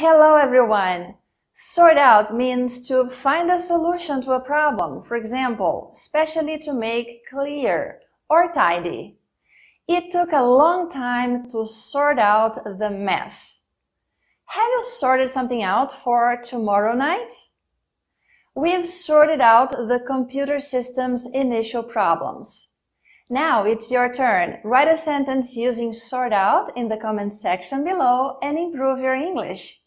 Hello everyone! Sort out means to find a solution to a problem, for example, especially to make clear or tidy. It took a long time to sort out the mess. Have you sorted something out for tomorrow night? We've sorted out the computer system's initial problems. Now it's your turn. Write a sentence using sort out in the comment section below and improve your English.